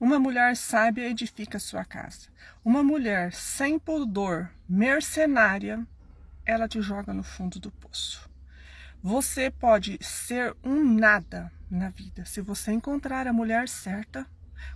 Uma mulher sábia edifica sua casa. Uma mulher sem pudor, mercenária, ela te joga no fundo do poço. Você pode ser um nada na vida. Se você encontrar a mulher certa,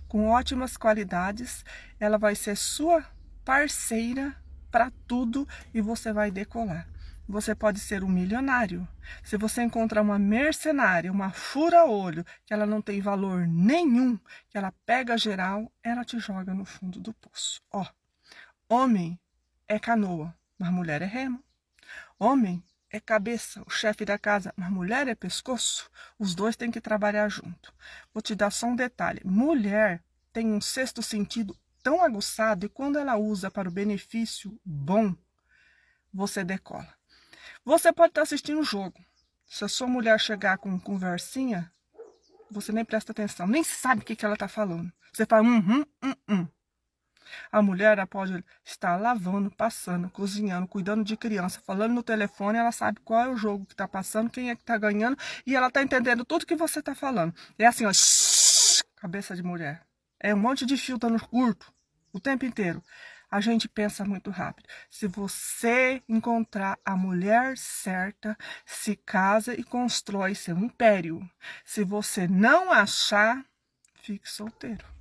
com ótimas qualidades, ela vai ser sua parceira para tudo e você vai decolar você pode ser um milionário. Se você encontrar uma mercenária, uma fura-olho, que ela não tem valor nenhum, que ela pega geral, ela te joga no fundo do poço. Ó, homem é canoa, mas mulher é remo. Homem é cabeça, o chefe da casa, mas mulher é pescoço. Os dois têm que trabalhar junto. Vou te dar só um detalhe: mulher tem um sexto sentido tão aguçado e quando ela usa para o benefício bom, você decola. Você pode estar assistindo o jogo. Se a sua mulher chegar com conversinha, você nem presta atenção, nem sabe o que, ela está falando. Você fala, hum, hum, hum. A mulher pode estar lavando, passando, cozinhando, cuidando de criança, falando no telefone, ela sabe qual é o jogo que está passando, quem é que está ganhando, e ela está entendendo tudo que você está falando. É assim, ó, cabeça de mulher. É um monte de fio dando tá curto o tempo inteiro. A gente pensa muito rápido. Se você encontrar a mulher certa, se casa e constrói seu império. Se você não achar, fique solteiro.